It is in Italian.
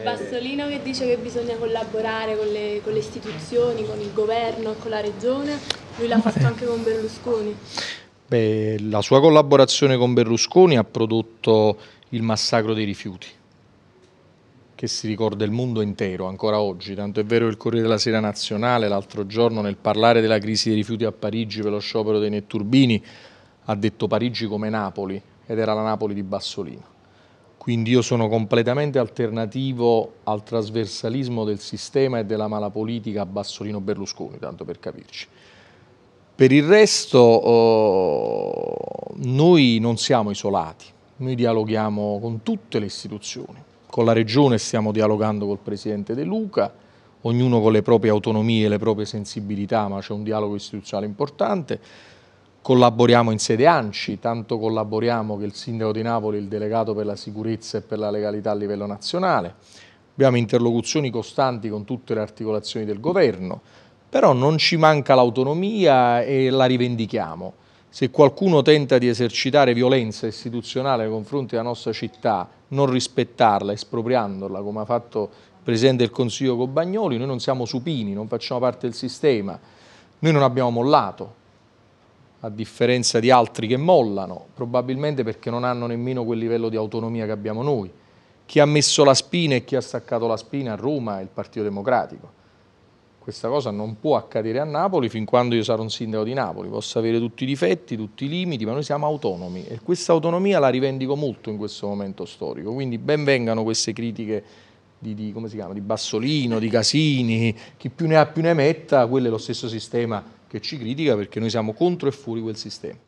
Eh. Bassolino che dice che bisogna collaborare con le, con le istituzioni, con il governo con la regione, lui l'ha fatto eh. anche con Berlusconi. Beh, la sua collaborazione con Berlusconi ha prodotto il massacro dei rifiuti, che si ricorda il mondo intero ancora oggi. Tanto è vero che il Corriere della Sera Nazionale l'altro giorno nel parlare della crisi dei rifiuti a Parigi per lo sciopero dei Netturbini ha detto Parigi come Napoli ed era la Napoli di Bassolino. Quindi io sono completamente alternativo al trasversalismo del sistema e della mala politica Bassolino Berlusconi, tanto per capirci. Per il resto oh, noi non siamo isolati, noi dialoghiamo con tutte le istituzioni, con la Regione stiamo dialogando col Presidente De Luca, ognuno con le proprie autonomie, e le proprie sensibilità, ma c'è un dialogo istituzionale importante collaboriamo in sede ANCI, tanto collaboriamo che il sindaco di Napoli il delegato per la sicurezza e per la legalità a livello nazionale, abbiamo interlocuzioni costanti con tutte le articolazioni del governo, però non ci manca l'autonomia e la rivendichiamo. Se qualcuno tenta di esercitare violenza istituzionale nei confronti della nostra città, non rispettarla, espropriandola, come ha fatto il Presidente del Consiglio Cobagnoli, noi non siamo supini, non facciamo parte del sistema, noi non abbiamo mollato, a differenza di altri che mollano, probabilmente perché non hanno nemmeno quel livello di autonomia che abbiamo noi. Chi ha messo la spina e chi ha staccato la spina a Roma è il Partito Democratico. Questa cosa non può accadere a Napoli fin quando io sarò un sindaco di Napoli, posso avere tutti i difetti, tutti i limiti, ma noi siamo autonomi e questa autonomia la rivendico molto in questo momento storico, quindi ben vengano queste critiche di, di, chiama, di Bassolino, di Casini, chi più ne ha più ne metta, quello è lo stesso sistema che ci critica perché noi siamo contro e fuori quel sistema.